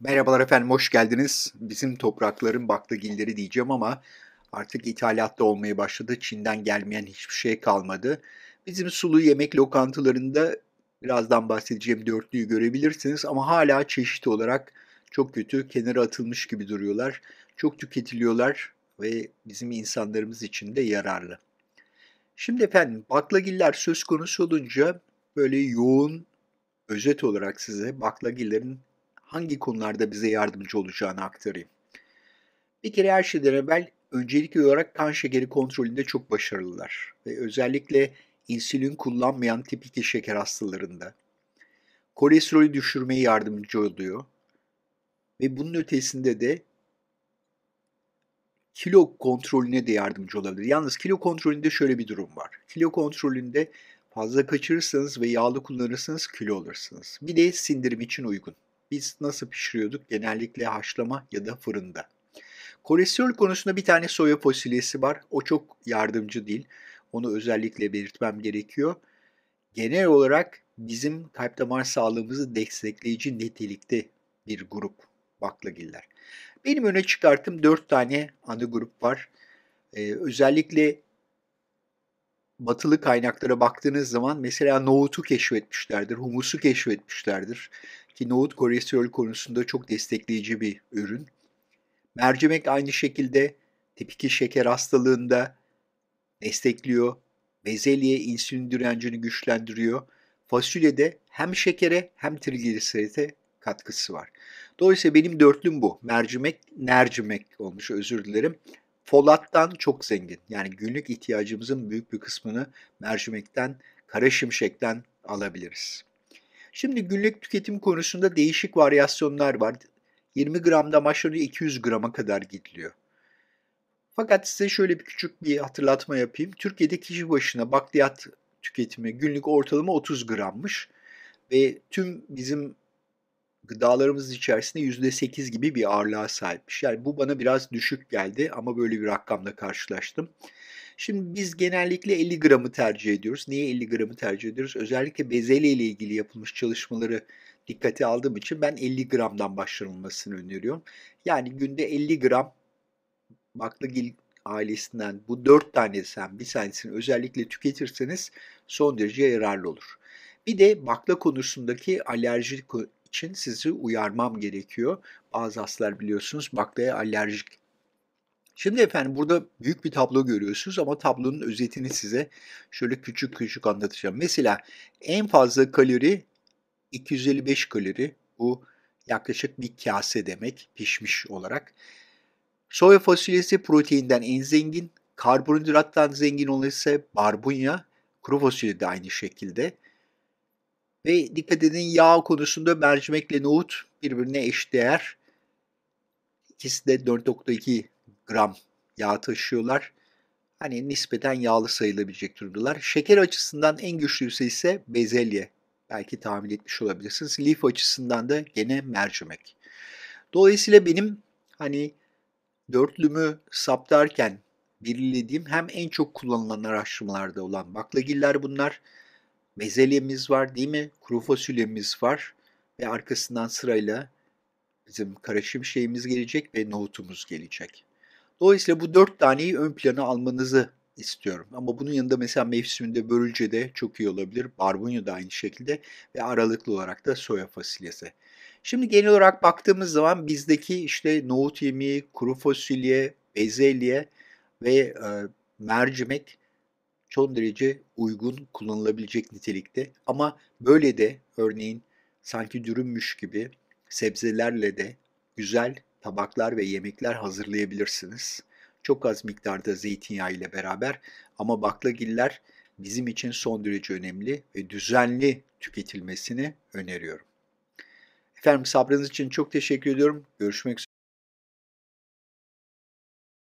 Merhabalar efendim, hoş geldiniz. Bizim toprakların baklagilleri diyeceğim ama artık ithalatta olmaya başladı. Çin'den gelmeyen hiçbir şey kalmadı. Bizim sulu yemek lokantalarında birazdan bahsedeceğim dörtlüyü görebilirsiniz ama hala çeşit olarak çok kötü kenara atılmış gibi duruyorlar. Çok tüketiliyorlar ve bizim insanlarımız için de yararlı. Şimdi efendim baklagiller söz konusu olunca böyle yoğun özet olarak size baklagillerin hangi konularda bize yardımcı olacağını aktarayım. Bir kere her şeyden evvel öncelikli olarak kan şekeri kontrolünde çok başarılılar ve özellikle insülin kullanmayan tipik şeker hastalarında. Kolesterolü düşürmeye yardımcı oluyor ve bunun ötesinde de kilo kontrolüne de yardımcı olabilir. Yalnız kilo kontrolünde şöyle bir durum var. Kilo kontrolünde fazla kaçırırsanız ve yağlı kullanırsanız kilo olursunuz. Bir de sindirim için uygun. Biz nasıl pişiriyorduk? Genellikle haşlama ya da fırında. Kolesterol konusunda bir tane soya fasulyesi var. O çok yardımcı değil. Onu özellikle belirtmem gerekiyor. Genel olarak bizim kalp damar sağlığımızı destekleyici nitelikte bir grup baklagiller. Benim öne çıkarttığım 4 tane ana grup var. Ee, özellikle batılı kaynaklara baktığınız zaman mesela nohutu keşfetmişlerdir, humusu keşfetmişlerdir ki nohut kolesterol konusunda çok destekleyici bir ürün. Mercimek aynı şekilde tip 2 şeker hastalığında destekliyor. Bezelye insülin direncini güçlendiriyor. Fasulyede hem şekere hem trigliseride katkısı var. Dolayısıyla benim dörtlüm bu. Mercimek, nercimek olmuş özür dilerim. Folattan çok zengin. Yani günlük ihtiyacımızın büyük bir kısmını mercimekten, kara şimşekten alabiliriz. Şimdi günlük tüketim konusunda değişik varyasyonlar var. 20 gram damaşonu 200 grama kadar gidiliyor. Fakat size şöyle bir küçük bir hatırlatma yapayım. Türkiye'de kişi başına bakliyat tüketimi günlük ortalama 30 grammış. Ve tüm bizim gıdalarımız içerisinde %8 gibi bir ağırlığa sahipmiş. Yani bu bana biraz düşük geldi ama böyle bir rakamla karşılaştım. Şimdi biz genellikle 50 gramı tercih ediyoruz. Niye 50 gramı tercih ediyoruz? Özellikle bezelye ile ilgili yapılmış çalışmaları dikkate aldığım için ben 50 gramdan başlanılmasını öneriyorum. Yani günde 50 gram baklagil ailesinden bu 4 tanesinden bir tanesini özellikle tüketirseniz son derece yararlı olur. Bir de bakla konusundaki alerjik için sizi uyarmam gerekiyor. Bazı hastalar biliyorsunuz baklaya alerjik Şimdi efendim burada büyük bir tablo görüyorsunuz ama tablonun özetini size şöyle küçük küçük anlatacağım. Mesela en fazla kalori 255 kalori. Bu yaklaşık bir kase demek pişmiş olarak. Soya fasulyesi proteinden en zengin, karbonhidrattan zengin olan ise barbunya, kuru fasulye de aynı şekilde. Ve dikkat edin yağ konusunda mercimekle nohut birbirine eşdeğer. İkisi de 4.2 gram yağ taşıyorlar. Hani nispeten yağlı sayılabilecek durumdalar. Şeker açısından en güçlüsü ise bezelye. Belki tahmin etmiş olabilirsiniz. Lif açısından da gene mercimek. Dolayısıyla benim hani dörtlümü saptarken belirlediğim hem en çok kullanılan araştırmalarda olan baklagiller bunlar. Bezelyemiz var değil mi? Kuru fasulyemiz var. Ve arkasından sırayla bizim karışım şeyimiz gelecek ve nohutumuz gelecek. Dolayısıyla bu dört taneyi ön plana almanızı istiyorum. Ama bunun yanında mesela mevsiminde börülce de çok iyi olabilir. Barbunya da aynı şekilde ve aralıklı olarak da soya fasulyesi. Şimdi genel olarak baktığımız zaman bizdeki işte nohut yemeği, kuru fasulye, bezelye ve e, mercimek son derece uygun kullanılabilecek nitelikte. Ama böyle de örneğin sanki dürümmüş gibi sebzelerle de güzel tabaklar ve yemekler hazırlayabilirsiniz. Çok az miktarda zeytinyağı ile beraber ama baklagiller bizim için son derece önemli ve düzenli tüketilmesini öneriyorum. Efendim sabrınız için çok teşekkür ediyorum. Görüşmek üzere.